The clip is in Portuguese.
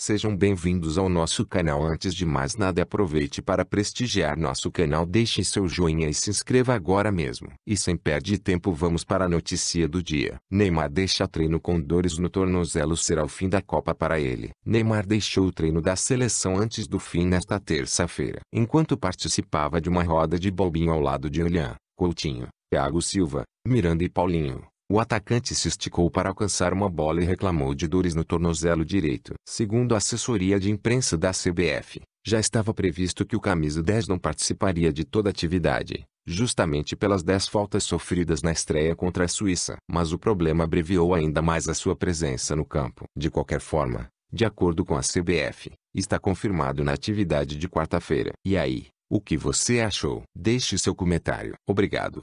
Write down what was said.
Sejam bem-vindos ao nosso canal. Antes de mais nada, aproveite para prestigiar nosso canal, deixe seu joinha e se inscreva agora mesmo. E sem perder tempo, vamos para a notícia do dia. Neymar deixa treino com dores no tornozelo será o fim da Copa para ele. Neymar deixou o treino da seleção antes do fim nesta terça-feira, enquanto participava de uma roda de bobinho ao lado de Olhan, Coutinho, Thiago Silva, Miranda e Paulinho. O atacante se esticou para alcançar uma bola e reclamou de dores no tornozelo direito. Segundo a assessoria de imprensa da CBF, já estava previsto que o camisa 10 não participaria de toda a atividade, justamente pelas 10 faltas sofridas na estreia contra a Suíça. Mas o problema abreviou ainda mais a sua presença no campo. De qualquer forma, de acordo com a CBF, está confirmado na atividade de quarta-feira. E aí, o que você achou? Deixe seu comentário. Obrigado.